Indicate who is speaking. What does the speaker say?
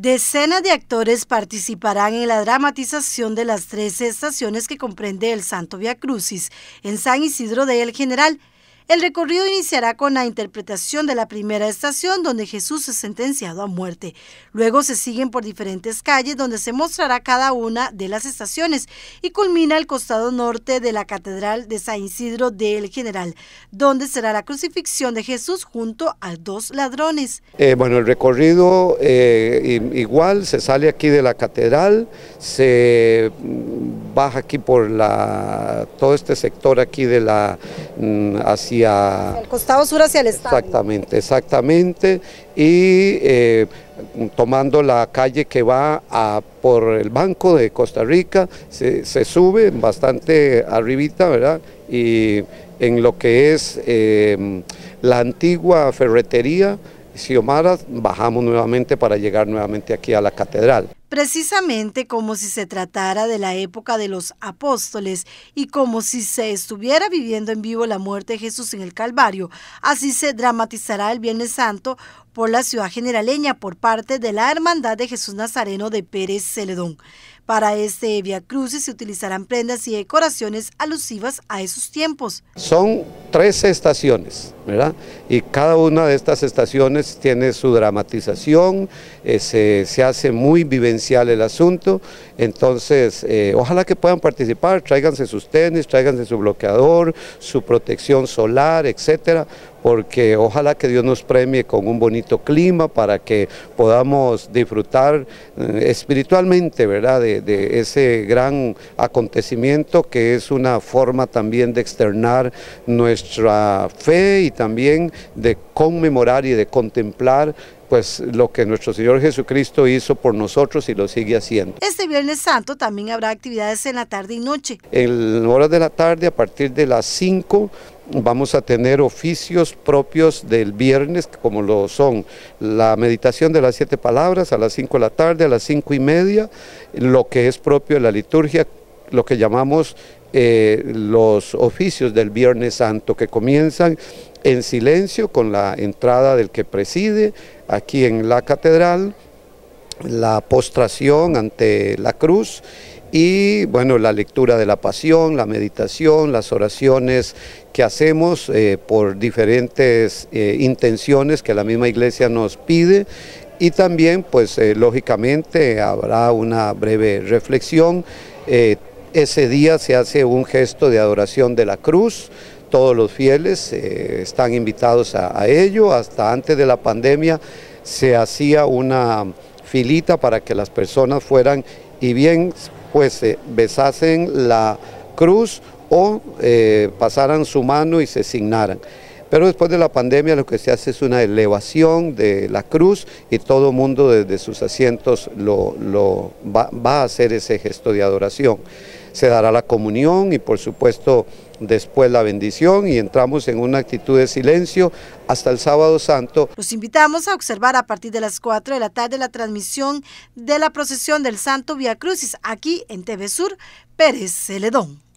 Speaker 1: Decenas de actores participarán en la dramatización de las 13 estaciones que comprende el Santo Via Crucis en San Isidro de El General, el recorrido iniciará con la interpretación de la primera estación donde Jesús es sentenciado a muerte. Luego se siguen por diferentes calles donde se mostrará cada una de las estaciones y culmina el costado norte de la Catedral de San Isidro del General, donde será la crucifixión de Jesús junto a dos ladrones.
Speaker 2: Eh, bueno, el recorrido eh, igual se sale aquí de la catedral, se baja aquí por la, todo este sector aquí de la, mm, hacia... el
Speaker 1: costado sur hacia el estadio.
Speaker 2: Exactamente, exactamente, y eh, tomando la calle que va por el Banco de Costa Rica, se, sube bastante arribita, ¿verdad? Y en lo que es em, la antigua ferretería, Xiomara, bajamos nuevamente para llegar nuevamente aquí a la catedral
Speaker 1: precisamente como si se tratara de la época de los apóstoles y como si se estuviera viviendo en vivo la muerte de Jesús en el Calvario. Así se dramatizará el Viernes Santo por la ciudad generaleña por parte de la Hermandad de Jesús Nazareno de Pérez Celedón. Para este Via Crucis se utilizarán prendas y decoraciones alusivas a esos tiempos.
Speaker 2: Son 13 estaciones, ¿verdad? Y cada una de estas estaciones tiene su dramatización, eh, se, hace muy vivencial el asunto, entonces eh, ojalá que puedan participar, tráiganse sus tenis, tráiganse su bloqueador, su protección solar, etcétera, porque ojalá que Dios nos premie con un bonito clima para que podamos disfrutar eh, espiritualmente, ¿verdad?, de, ese gran acontecimiento que es una forma también de externar nuestra fe y también de conmemorar y de contemplar pues lo que nuestro Señor Jesucristo hizo por nosotros y lo sigue haciendo.
Speaker 1: Este Viernes Santo también habrá actividades en la tarde y
Speaker 2: noche. En horas de la tarde, a partir de las 5, vamos a tener oficios propios del viernes, como lo son la meditación de las siete palabras a las cinco de la tarde, a las cinco y media, lo que es propio de la liturgia, lo que llamamos eh, los oficios del Viernes Santo, que comienzan en silencio con la entrada del que preside aquí en la catedral, la postración ante la cruz y bueno, la lectura de la pasión, la meditación, las oraciones que hacemos eh, por diferentes eh, intenciones que la misma iglesia nos pide y también pues eh, lógicamente habrá una breve reflexión. ese día se hace un gesto de adoración de la cruz, todos los fieles están invitados a, a ello, hasta antes de la pandemia se hacía una filita para que las personas fueran y bien pues besasen la cruz o eh, pasaran su mano y se signaran. Pero después de la pandemia lo que se hace es una elevación de la cruz y todo mundo desde sus asientos lo, va a hacer ese gesto de adoración. Se dará la comunión y por supuesto después la bendición y entramos en una actitud de silencio hasta el sábado santo.
Speaker 1: Los invitamos a observar a partir de las 4 de la tarde la transmisión de la procesión del Santo Via Crucis aquí en TV Sur Pérez Celedón.